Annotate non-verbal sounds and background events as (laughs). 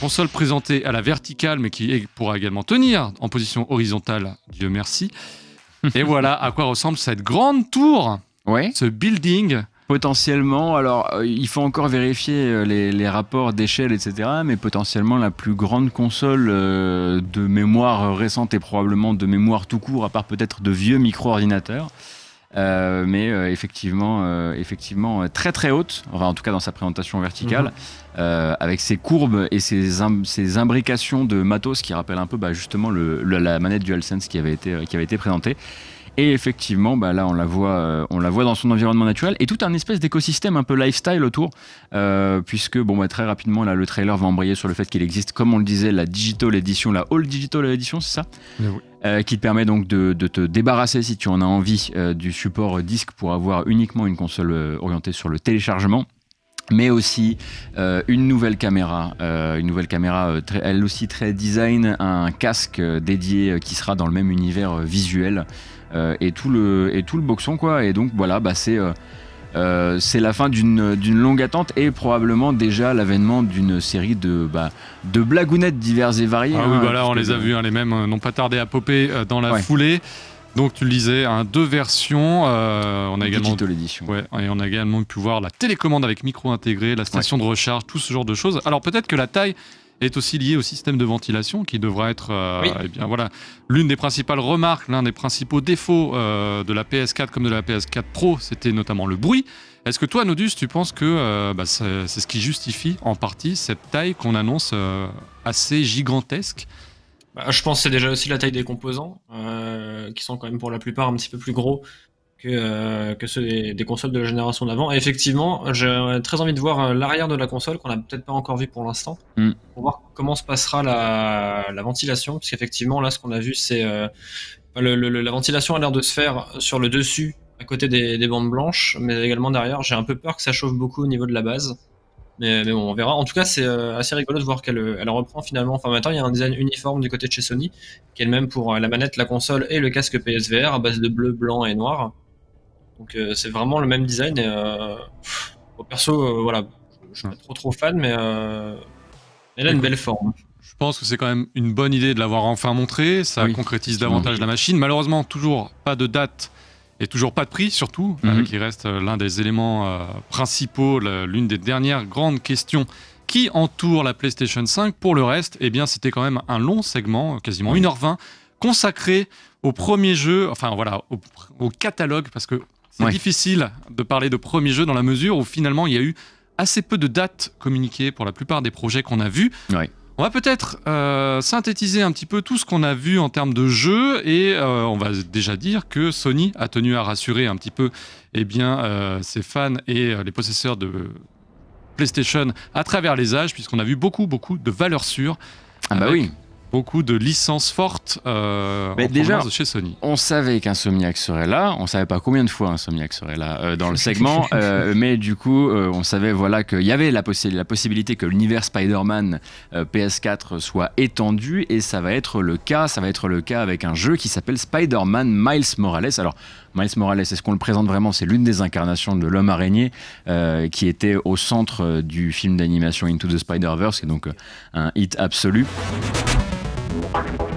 console présentée à la verticale, mais qui pourra également tenir en position horizontale, Dieu merci. Et voilà à quoi ressemble cette grande tour, ouais. ce building. Potentiellement, alors euh, il faut encore vérifier euh, les, rapports d'échelle, etc. Mais potentiellement la plus grande console euh, de mémoire récente et probablement de mémoire tout court, à part peut-être de vieux micro-ordinateurs. Euh, mais euh, effectivement, euh, effectivement très très haute, en tout cas dans sa présentation verticale, mhm. avec ses courbes et ses, imbrications de matos qui rappellent un peu bah, justement la manette DualSense qui avait été, qui avait été présentée. Et effectivement, bah là, on la, voit, euh, on la voit dans son environnement naturel et tout un espèce d'écosystème un peu lifestyle autour, euh, puisque bon, bah, très rapidement, là, le trailer va embrayer sur le fait qu'il existe, comme on le disait, la digital edition, la all digital edition, c'est ça oui. Euh, qui te permet donc de, te débarrasser, si tu en as envie, du support disque pour avoir uniquement une console orientée sur le téléchargement mais aussi euh, une nouvelle caméra, euh, une nouvelle caméra, euh, très, elle aussi très design, un casque dédié qui sera dans le même univers visuel et tout le et tout le boxon quoi. Et donc voilà, bah c'est c'est la fin d'une longue attente et probablement déjà l'avènement d'une série de, bah, de blagounettes diverses et variées. Ah oui, voilà hein, bah on les a vus, hein, les mêmes n'ont pas tardé à popper dans la foulée. Donc tu le disais, hein, deux versions. Euh, on a également, et on a également pu voir la télécommande avec micro intégré, la station de recharge, tout ce genre de choses. Alors peut-être que la taille est aussi liée au système de ventilation qui devra être euh, eh bien, voilà, l'une des principales remarques, l'un des principaux défauts euh, de la PS4 comme de la PS4 Pro, c'était notamment le bruit. Est-ce que toi, Nodus, tu penses que bah, c'est, ce qui justifie en partie cette taille qu'on annonce assez gigantesque bah, je pense que c'est déjà aussi la taille des composants, euh, qui sont quand même pour la plupart un petit peu plus gros que, euh, ceux des, consoles de la génération d'avant. Et effectivement, j'ai très envie de voir euh, l'arrière de la console, qu'on n'a peut-être pas encore vu pour l'instant, mm. pour voir comment se passera la, ventilation, parce qu'effectivement, là, ce qu'on a vu, c'est... la ventilation a l'air de se faire sur le dessus, à côté des bandes blanches, mais également derrière. J'ai un peu peur que ça chauffe beaucoup au niveau de la base. Mais, bon, on verra. En tout cas, c'est euh, assez rigolo de voir qu'elle euh, elle reprend finalement. Enfin, maintenant, il y a un design uniforme du côté de chez Sony, qui est le même pour euh, la manette, la console et le casque PSVR à base de bleu, blanc et noir. Donc, c'est vraiment le même design. au perso, voilà, je suis pas trop trop fan, mais elle a une belle forme. Je pense que c'est quand même une bonne idée de l'avoir enfin montré. Ça concrétise davantage la machine. Malheureusement, toujours pas de date et toujours pas de prix, surtout, mhm. euh, qui reste euh, l'un des éléments euh, principaux, l'une des dernières grandes questions qui entoure la PlayStation 5. Pour le reste, eh bien, c'était quand même un long segment, quasiment 1h20, consacré au premier jeu, enfin voilà, au, catalogue, parce que c'est difficile de parler de premier jeu dans la mesure où finalement il y a eu assez peu de dates communiquées pour la plupart des projets qu'on a vus. On va peut-être euh, synthétiser un petit peu tout ce qu'on a vu en termes de jeu et euh, on va déjà dire que Sony a tenu à rassurer un petit peu eh bien, euh, ses fans et les possesseurs de PlayStation à travers les âges puisqu'on a vu beaucoup beaucoup de valeurs sûres. Ah bah oui beaucoup de licences fortes euh, déjà, de chez Sony. On savait qu'Insomniac serait là, on savait pas combien de fois Insomniac serait là euh, dans le segment, (laughs) euh, mais du coup, on savait voilà qu'il y avait la, la possibilité que l'univers Spider-Man PS4 soit étendu et ça va être le cas, ça va être le cas avec un jeu qui s'appelle Spider-Man Miles Morales. Alors Miles Morales, est-ce qu'on le présente vraiment C'est l'une des incarnations de l'homme araignée qui était au centre du film d'animation Into the Spider-Verse, et donc un hit absolu. Thank you.